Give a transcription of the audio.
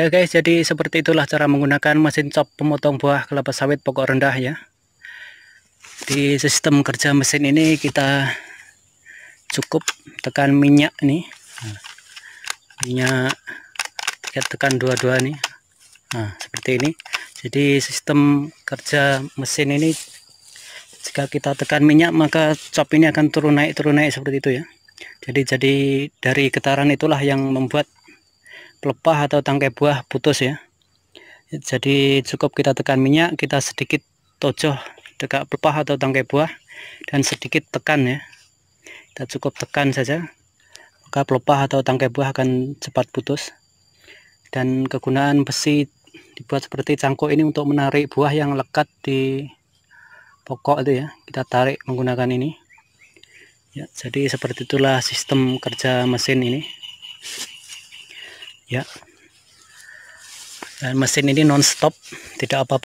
Ya guys, jadi seperti itulah cara menggunakan mesin cop pemotong buah kelapa sawit pokok rendah ya. Di sistem kerja mesin ini kita cukup tekan minyak nih. Minyak kita tekan dua-dua nih. Nah, seperti ini. Jadi sistem kerja mesin ini jika kita tekan minyak maka cop ini akan turun naik turun naik seperti itu ya. Jadi jadi dari getaran itulah yang membuat pelepah atau tangkai buah putus ya jadi cukup kita tekan minyak kita sedikit tojoh dekat pelepah atau tangkai buah dan sedikit tekan ya kita cukup tekan saja maka pelepah atau tangkai buah akan cepat putus dan kegunaan besi dibuat seperti cangkok ini untuk menarik buah yang lekat di pokok itu ya kita tarik menggunakan ini ya jadi seperti itulah sistem kerja mesin ini ya dan mesin ini non-stop tidak apa-apa